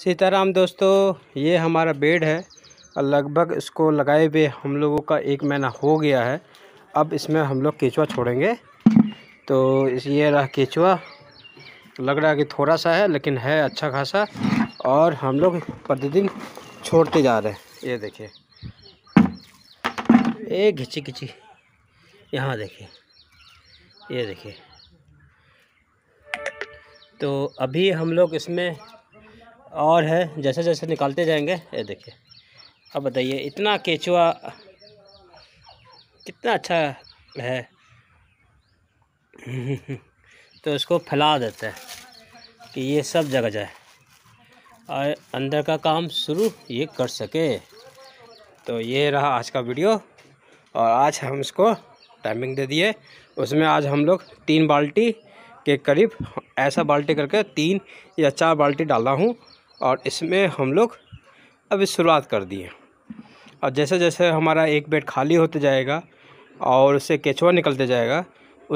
सीताराम दोस्तों ये हमारा बेड है लगभग इसको लगाए हुए हम लोगों का एक महीना हो गया है अब इसमें हम लोग केचुआ छोड़ेंगे तो इस ये रहा केचुआ लग रहा है कि थोड़ा सा है लेकिन है अच्छा खासा और हम लोग प्रतिदिन छोड़ते जा रहे हैं ये देखिए ए घिची घिची यहाँ देखिए ये देखिए तो अभी हम लोग इसमें और है जैसे जैसे निकालते जाएंगे ये देखिए अब बताइए इतना केचुआ कितना अच्छा है तो इसको फैला देते हैं कि ये सब जगह जाए और अंदर का काम शुरू ये कर सके तो ये रहा आज का वीडियो और आज हम इसको टाइमिंग दे दिए उसमें आज हम लोग तीन बाल्टी के करीब ऐसा बाल्टी करके तीन या चार बाल्टी डाला हूँ और इसमें हम लोग अभी शुरुआत कर दिए और जैसे जैसे हमारा एक बेड खाली होते जाएगा और उससे केचवा निकलते जाएगा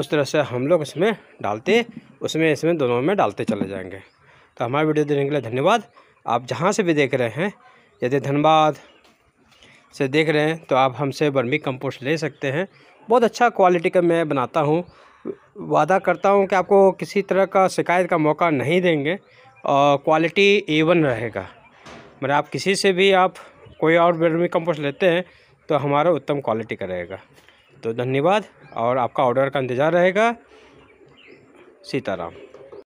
उस तरह से हम लोग इसमें डालते उसमें इसमें दोनों में डालते चले जाएंगे तो हमारा वीडियो देखने के लिए धन्यवाद आप जहाँ से भी देख रहे हैं यदि धनबाद से देख रहे हैं तो आप हमसे बर्मी कंपोस्ट ले सकते हैं बहुत अच्छा क्वालिटी का मैं बनाता हूँ वादा करता हूँ कि आपको किसी तरह का शिकायत का मौका नहीं देंगे क्वालिटी एवन रहेगा मतलब आप किसी से भी आप कोई और वर्मी कंपोस्ट लेते हैं तो हमारा उत्तम क्वालिटी का रहेगा तो धन्यवाद और आपका ऑर्डर का इंतज़ार रहेगा सीताराम